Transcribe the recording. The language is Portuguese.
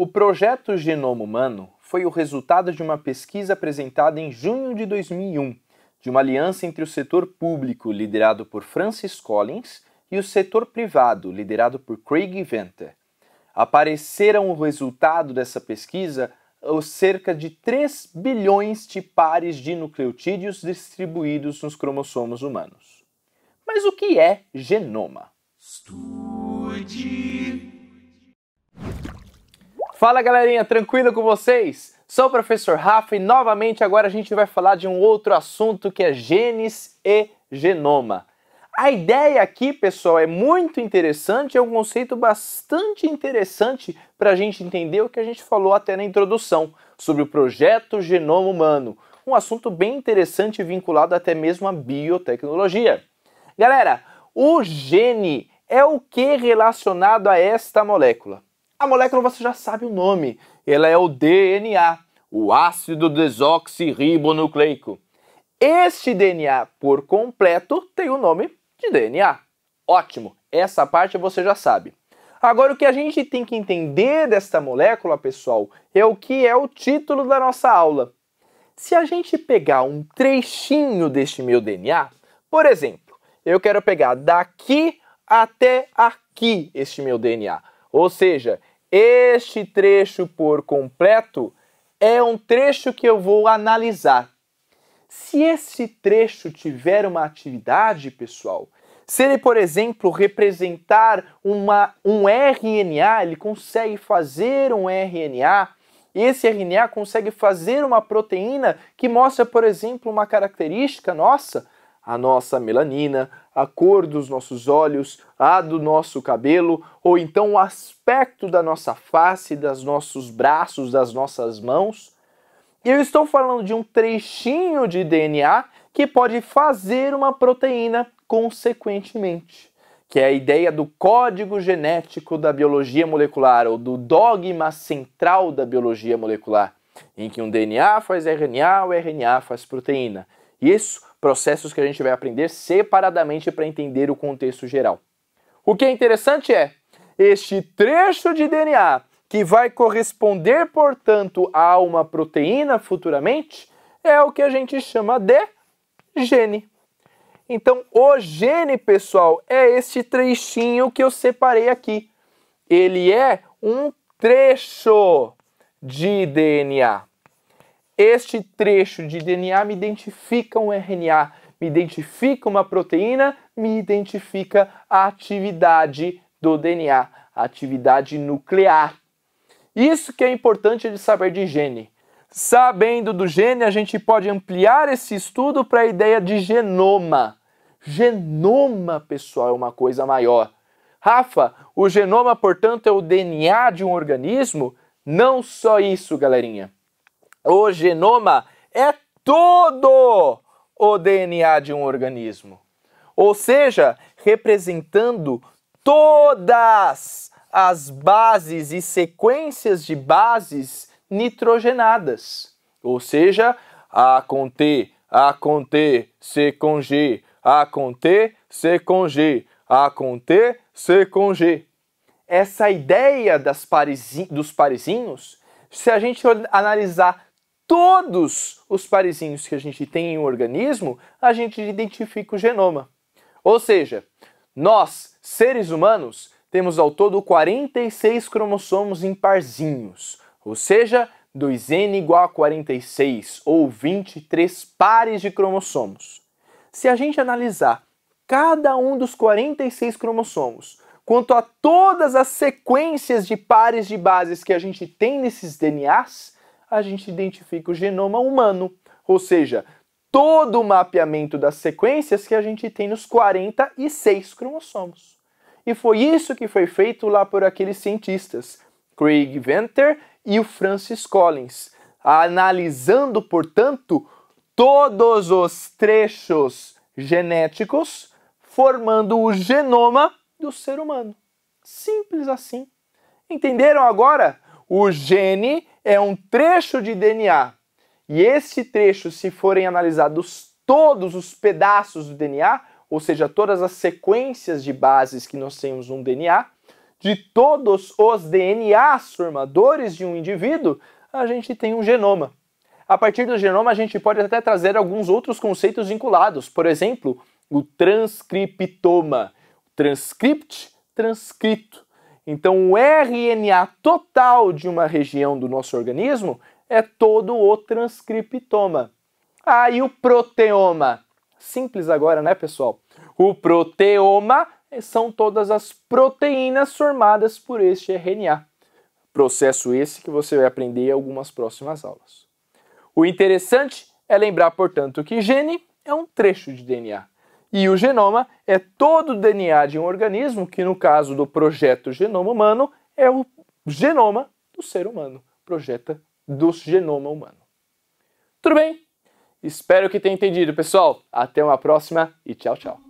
O projeto Genoma Humano foi o resultado de uma pesquisa apresentada em junho de 2001, de uma aliança entre o setor público, liderado por Francis Collins, e o setor privado, liderado por Craig Venter. Apareceram o resultado dessa pesquisa os cerca de 3 bilhões de pares de nucleotídeos distribuídos nos cromossomos humanos. Mas o que é genoma? Estude Fala galerinha, tranquilo com vocês? Sou o professor Rafa e novamente agora a gente vai falar de um outro assunto que é genes e genoma. A ideia aqui, pessoal, é muito interessante, é um conceito bastante interessante para a gente entender o que a gente falou até na introdução sobre o projeto Genoma Humano, um assunto bem interessante vinculado até mesmo à biotecnologia. Galera, o gene é o que relacionado a esta molécula? A molécula você já sabe o nome. Ela é o DNA, o ácido desoxirribonucleico. Este DNA por completo tem o nome de DNA. Ótimo, essa parte você já sabe. Agora, o que a gente tem que entender desta molécula, pessoal, é o que é o título da nossa aula. Se a gente pegar um trechinho deste meu DNA, por exemplo, eu quero pegar daqui até aqui este meu DNA. Ou seja, este trecho por completo é um trecho que eu vou analisar. Se esse trecho tiver uma atividade, pessoal, se ele, por exemplo, representar uma, um RNA, ele consegue fazer um RNA, e esse RNA consegue fazer uma proteína que mostra, por exemplo, uma característica nossa, a nossa melanina, a cor dos nossos olhos, a do nosso cabelo, ou então o aspecto da nossa face, dos nossos braços, das nossas mãos. Eu estou falando de um trechinho de DNA que pode fazer uma proteína consequentemente, que é a ideia do código genético da biologia molecular ou do dogma central da biologia molecular, em que um DNA faz RNA, o RNA faz proteína. Isso processos que a gente vai aprender separadamente para entender o contexto geral. O que é interessante é este trecho de DNA que vai corresponder, portanto, a uma proteína futuramente, é o que a gente chama de gene. Então, o gene, pessoal, é este trechinho que eu separei aqui. Ele é um trecho de DNA este trecho de DNA me identifica um RNA, me identifica uma proteína, me identifica a atividade do DNA, a atividade nuclear. Isso que é importante de saber de gene. Sabendo do gene, a gente pode ampliar esse estudo para a ideia de genoma. Genoma, pessoal, é uma coisa maior. Rafa, o genoma, portanto, é o DNA de um organismo? Não só isso, galerinha. O genoma é todo o DNA de um organismo, ou seja, representando todas as bases e sequências de bases nitrogenadas, ou seja, A com T, A com T, C com G, A com T, C com G, A com T, C com G. Essa ideia das parisi, dos parizinhos, se a gente analisar todos os parezinhos que a gente tem em um organismo, a gente identifica o genoma. Ou seja, nós, seres humanos, temos ao todo 46 cromossomos em parzinhos, ou seja, 2n igual a 46 ou 23 pares de cromossomos. Se a gente analisar cada um dos 46 cromossomos quanto a todas as sequências de pares de bases que a gente tem nesses DNAs, a gente identifica o genoma humano, ou seja, todo o mapeamento das sequências que a gente tem nos 46 cromossomos. E foi isso que foi feito lá por aqueles cientistas, Craig Venter e o Francis Collins, analisando, portanto, todos os trechos genéticos formando o genoma do ser humano. Simples assim. Entenderam agora? O gene é um trecho de DNA. E esse trecho, se forem analisados todos os pedaços do DNA, ou seja, todas as sequências de bases que nós temos no DNA, de todos os DNAs formadores de um indivíduo, a gente tem um genoma. A partir do genoma, a gente pode até trazer alguns outros conceitos vinculados, por exemplo, o transcriptoma. Transcript, transcrito. Então, o RNA total de uma região do nosso organismo é todo o transcriptoma. Aí ah, o proteoma. Simples agora, né, pessoal? O proteoma são todas as proteínas formadas por este RNA. Processo esse que você vai aprender em algumas próximas aulas. O interessante é lembrar, portanto, que gene é um trecho de DNA. E o genoma é todo o DNA de um organismo, que no caso do projeto Genoma Humano é o genoma do ser humano, projeto do genoma humano. Tudo bem? Espero que tenha entendido, pessoal. Até uma próxima e tchau, tchau.